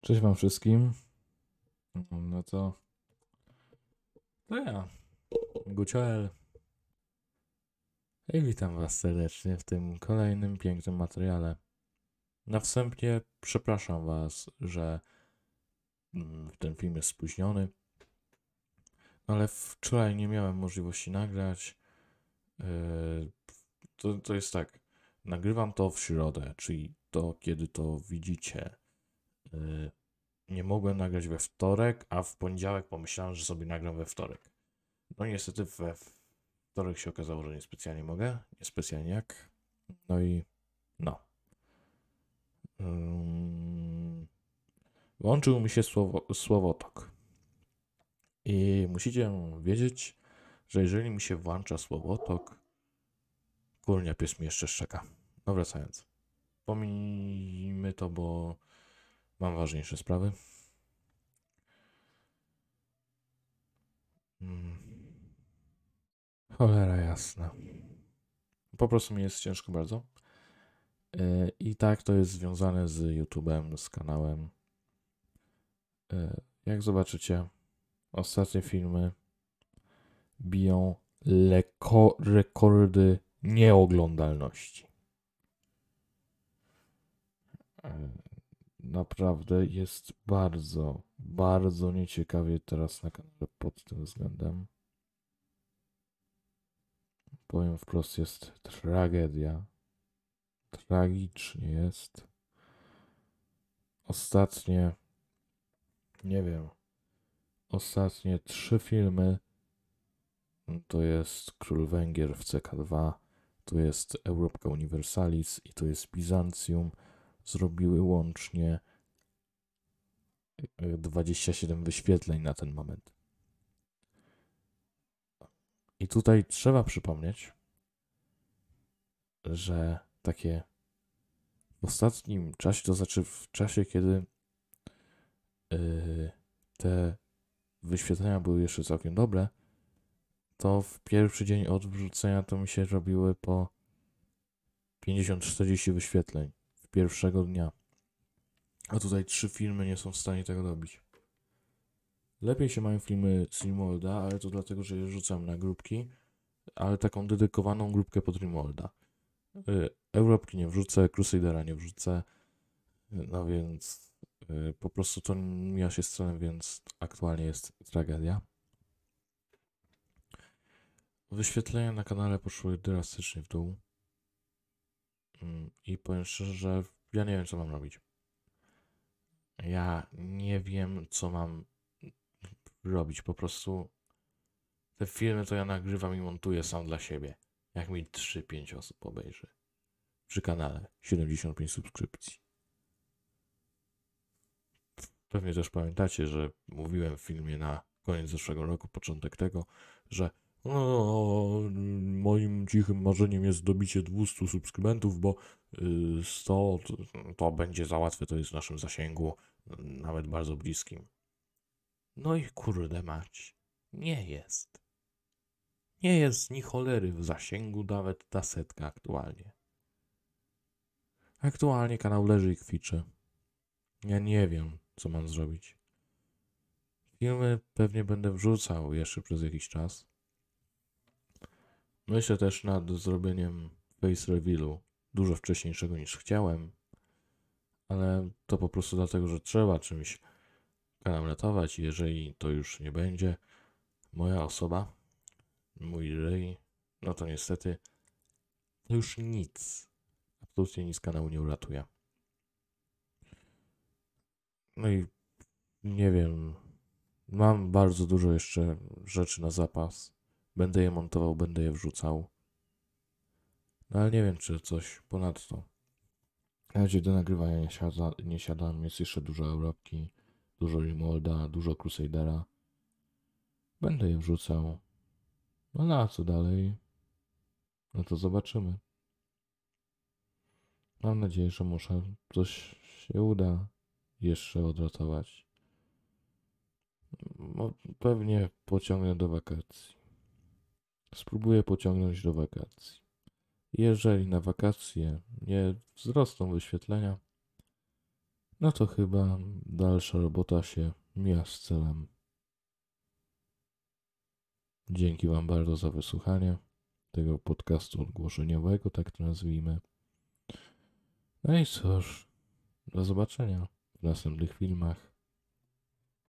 Cześć wam wszystkim. No to... To ja, Gucioel. I witam was serdecznie w tym kolejnym pięknym materiale. Na wstępie przepraszam was, że mm, ten film jest spóźniony, ale wczoraj nie miałem możliwości nagrać. Yy, to, to jest tak, nagrywam to w środę, czyli to, kiedy to widzicie – mogłem nagrać we wtorek, a w poniedziałek pomyślałem, że sobie nagram we wtorek. No niestety we wtorek się okazało, że niespecjalnie mogę, niespecjalnie jak. No i no. Włączył mi się słowo, słowotok. I musicie wiedzieć, że jeżeli mi się włącza słowotok, kurnia pies mi jeszcze szczeka. No wracając. Pomijmy to, bo mam ważniejsze sprawy. Cholera jasna. Po prostu mi jest ciężko bardzo. E, I tak to jest związane z YouTube'em, z kanałem. E, jak zobaczycie, ostatnie filmy biją leko rekordy nieoglądalności. E, naprawdę jest bardzo, bardzo nieciekawie teraz na kanale pod tym względem. Powiem wprost, jest tragedia. Tragicznie jest. Ostatnie, nie wiem, ostatnie trzy filmy to jest Król Węgier w CK2, to jest Europa Universalis i to jest Bizancjum zrobiły łącznie 27 y, wyświetleń na ten moment. I tutaj trzeba przypomnieć, że takie w ostatnim czasie, to znaczy w czasie, kiedy y, te wyświetlenia były jeszcze całkiem dobre, to w pierwszy dzień od wrzucenia to mi się robiły po 50-40 wyświetleń w pierwszego dnia. A tutaj trzy filmy nie są w stanie tego robić. Lepiej się mają filmy Streamworlda, ale to dlatego, że je rzucam na grupki, ale taką dedykowaną grupkę pod Dreamworlda. Y, Europki nie wrzucę, Crusadera nie wrzucę, y, no więc y, po prostu to mija się z celem, więc aktualnie jest tragedia. Wyświetlenia na kanale poszły drastycznie w dół mm, i powiem szczerze, że ja nie wiem co mam robić. Ja nie wiem, co mam robić. Po prostu te filmy to ja nagrywam i montuję sam dla siebie. Jak mi 3-5 osób obejrzy przy kanale 75 subskrypcji. Pewnie też pamiętacie, że mówiłem w filmie na koniec zeszłego roku, początek tego, że no, no, no, no, moim cichym marzeniem jest dobicie 200 subskrybentów, bo 100 y, to, to będzie za łatwe, to jest w naszym zasięgu, mm, nawet bardzo bliskim. No i kurde mać, nie jest. Nie jest ni cholery w zasięgu nawet ta setka aktualnie. Aktualnie kanał leży i kwiczy. Ja nie wiem, co mam zrobić. Filmy pewnie będę wrzucał jeszcze przez jakiś czas. Myślę też nad zrobieniem face revealu dużo wcześniejszego niż chciałem, ale to po prostu dlatego, że trzeba czymś kanamletować. Jeżeli to już nie będzie moja osoba, mój rej, no to niestety to już nic, absolutnie nic kanału nie uratuje. No i nie wiem, mam bardzo dużo jeszcze rzeczy na zapas Będę je montował, będę je wrzucał. No ale nie wiem, czy coś ponadto. Na razie do nagrywania nie, siada, nie siadam. Jest jeszcze dużo Europki, dużo Remolda, dużo Crusadera. Będę je wrzucał. No na no, co dalej? No to zobaczymy. Mam nadzieję, że muszę coś się uda jeszcze odratować. pewnie pociągnę do wakacji. Spróbuję pociągnąć do wakacji. Jeżeli na wakacje nie wzrosną wyświetlenia, no to chyba dalsza robota się mija z celem. Dzięki Wam bardzo za wysłuchanie tego podcastu ogłoszeniowego, tak to nazwijmy. No i cóż, do zobaczenia w następnych filmach.